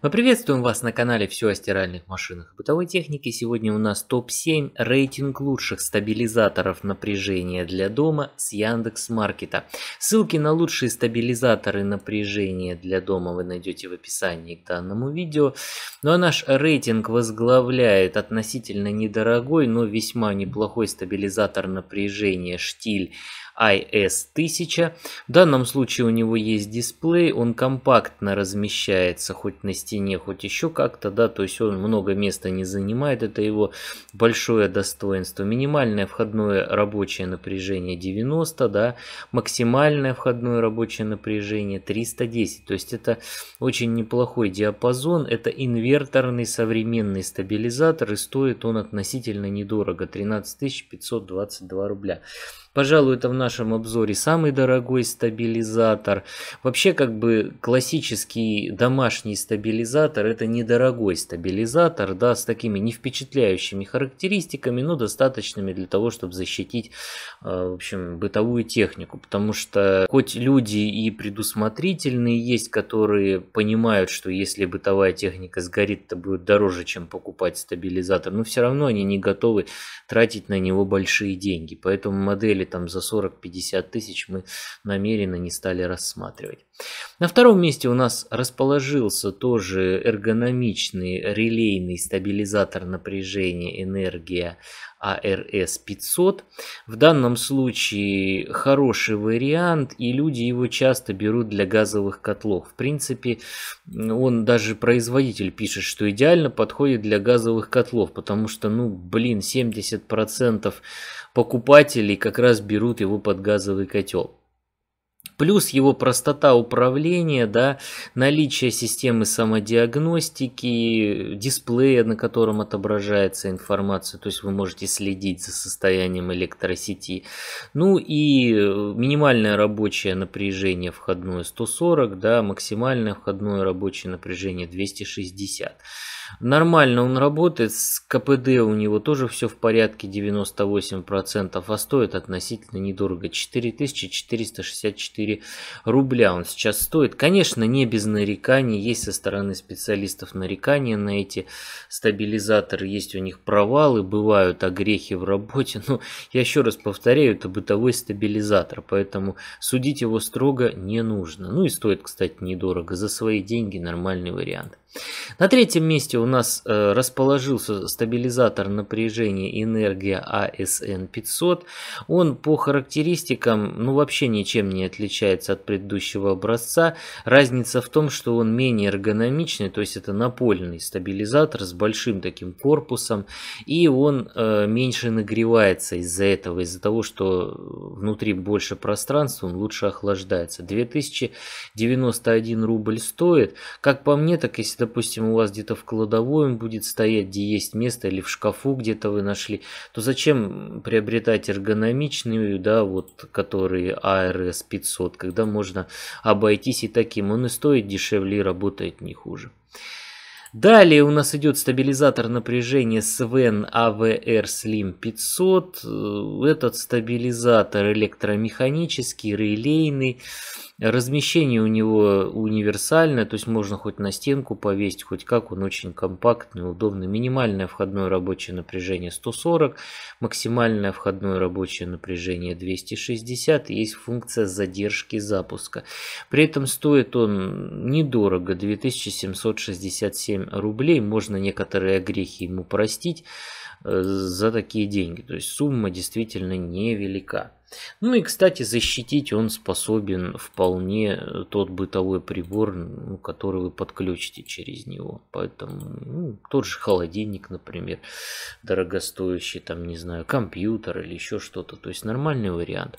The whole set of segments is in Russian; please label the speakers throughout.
Speaker 1: Мы приветствуем вас на канале «Все о стиральных машинах и бытовой технике». Сегодня у нас топ-7 рейтинг лучших стабилизаторов напряжения для дома с Яндекс Маркета. Ссылки на лучшие стабилизаторы напряжения для дома вы найдете в описании к данному видео. Ну а наш рейтинг возглавляет относительно недорогой, но весьма неплохой стабилизатор напряжения «Штиль» IS1000. В данном случае у него есть дисплей, он компактно размещается хоть на стене, хоть еще как-то, да, то есть он много места не занимает, это его большое достоинство. Минимальное входное рабочее напряжение 90, да, максимальное входное рабочее напряжение 310, то есть это очень неплохой диапазон, это инверторный современный стабилизатор и стоит он относительно недорого, 13 522 рубля. Пожалуй, это в нашем обзоре самый дорогой стабилизатор. Вообще, как бы классический домашний стабилизатор это недорогой стабилизатор, да, с такими не впечатляющими характеристиками, но достаточными для того, чтобы защитить, э, в общем, бытовую технику. Потому что хоть люди и предусмотрительные есть, которые понимают, что если бытовая техника сгорит, то будет дороже, чем покупать стабилизатор, но все равно они не готовы тратить на него большие деньги. Поэтому модели там за 40-50 тысяч мы намеренно не стали рассматривать. На втором месте у нас расположился тоже эргономичный релейный стабилизатор напряжения энергия ARS500. А В данном случае хороший вариант, и люди его часто берут для газовых котлов. В принципе, он даже производитель пишет, что идеально подходит для газовых котлов, потому что, ну, блин, 70% покупателей как раз берут его под газовый котел плюс его простота управления, да, наличие системы самодиагностики, дисплея, на котором отображается информация, то есть вы можете следить за состоянием электросети. Ну и э, минимальное рабочее напряжение входное 140, да, максимальное входное рабочее напряжение 260. Нормально он работает, с КПД у него тоже все в порядке, 98%, а стоит относительно недорого, 4464 4 рубля он сейчас стоит. Конечно, не без нареканий, есть со стороны специалистов нарекания на эти стабилизаторы, есть у них провалы, бывают огрехи в работе, но я еще раз повторяю, это бытовой стабилизатор, поэтому судить его строго не нужно. Ну и стоит, кстати, недорого, за свои деньги нормальный вариант. На третьем месте у нас э, расположился стабилизатор напряжения энергия ASN 500. Он по характеристикам ну вообще ничем не отличается отличается от предыдущего образца. Разница в том, что он менее эргономичный, то есть это напольный стабилизатор с большим таким корпусом, и он э, меньше нагревается из-за этого, из-за того, что внутри больше пространства, он лучше охлаждается. 2091 рубль стоит. Как по мне, так если, допустим, у вас где-то в кладовой он будет стоять, где есть место, или в шкафу где-то вы нашли, то зачем приобретать эргономичную, да, вот, который ARS а 500? вот когда можно обойтись и таким. Он и стоит дешевле и работает не хуже. Далее у нас идет стабилизатор напряжения Sven AVR Slim 500. Этот стабилизатор электромеханический, релейный. Размещение у него универсальное, то есть можно хоть на стенку повесить, хоть как. Он очень компактный, удобный. Минимальное входное рабочее напряжение 140, максимальное входное рабочее напряжение 260. Есть функция задержки запуска. При этом стоит он недорого, 2767 7 рублей. Можно некоторые грехи ему простить э, за такие деньги. То есть сумма действительно невелика. Ну и, кстати, защитить он способен вполне э, тот бытовой прибор, ну, который вы подключите через него. Поэтому ну, тот же холодильник, например, дорогостоящий, там, не знаю, компьютер или еще что-то. То есть нормальный вариант.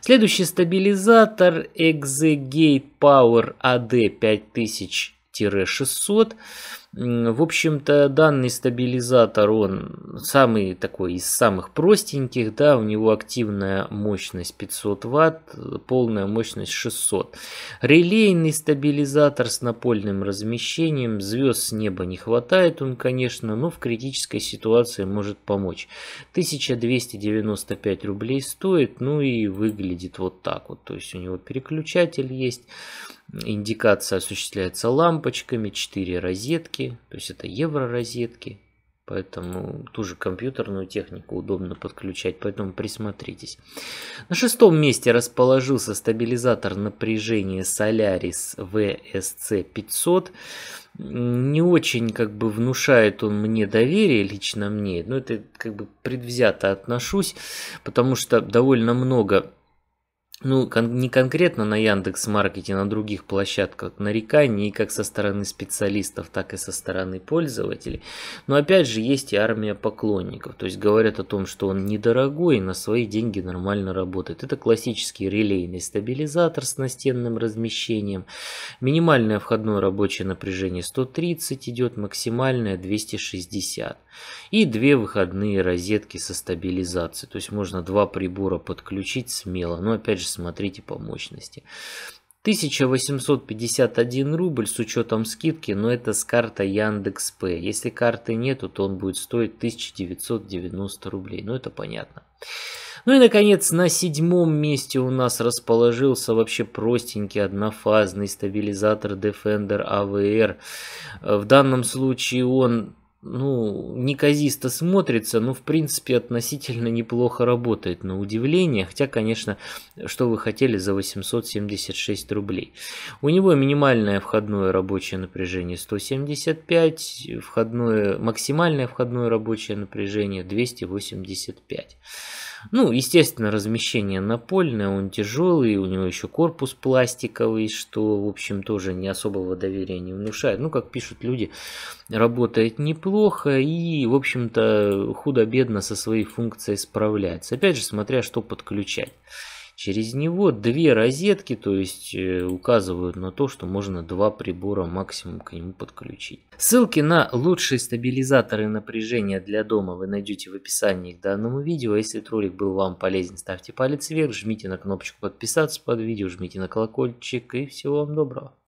Speaker 1: Следующий стабилизатор Exegate Power AD 5000 600 в общем-то, данный стабилизатор, он самый такой из самых простеньких, да, у него активная мощность 500 Вт, полная мощность 600. Релейный стабилизатор с напольным размещением, звезд с неба не хватает он, конечно, но в критической ситуации может помочь. 1295 рублей стоит, ну и выглядит вот так вот, то есть у него переключатель есть, индикация осуществляется лампочками, 4 розетки, розетки, то есть это евро-розетки, поэтому ту же компьютерную технику удобно подключать, поэтому присмотритесь. На шестом месте расположился стабилизатор напряжения Solaris VSC500. Не очень как бы внушает он мне доверие, лично мне, но это как бы предвзято отношусь, потому что довольно много ну, кон не конкретно на Яндекс Маркете, на других площадках нареканий, как со стороны специалистов, так и со стороны пользователей. Но опять же, есть и армия поклонников. То есть говорят о том, что он недорогой на свои деньги нормально работает. Это классический релейный стабилизатор с настенным размещением. Минимальное входное рабочее напряжение 130 идет, максимальное 260. И две выходные розетки со стабилизацией. То есть можно два прибора подключить смело. Но опять же, смотрите по мощности. 1851 рубль с учетом скидки, но это с карта Яндекс.П. Если карты нету, то он будет стоить 1990 рублей. Ну это понятно. Ну и наконец на седьмом месте у нас расположился вообще простенький однофазный стабилизатор Defender AVR. А В данном случае он ну, неказисто смотрится, но, в принципе, относительно неплохо работает на удивление. Хотя, конечно, что вы хотели за 876 рублей. У него минимальное входное рабочее напряжение 175, входное, максимальное входное рабочее напряжение 285. Ну, естественно, размещение напольное, он тяжелый, у него еще корпус пластиковый, что, в общем, тоже не особого доверия не внушает. Ну, как пишут люди, работает неплохо и, в общем-то, худо-бедно со своей функцией справляется. Опять же, смотря что подключать. Через него две розетки, то есть э, указывают на то, что можно два прибора максимум к нему подключить. Ссылки на лучшие стабилизаторы напряжения для дома вы найдете в описании к данному видео. А если ролик был вам полезен, ставьте палец вверх, жмите на кнопочку подписаться под видео, жмите на колокольчик и всего вам доброго.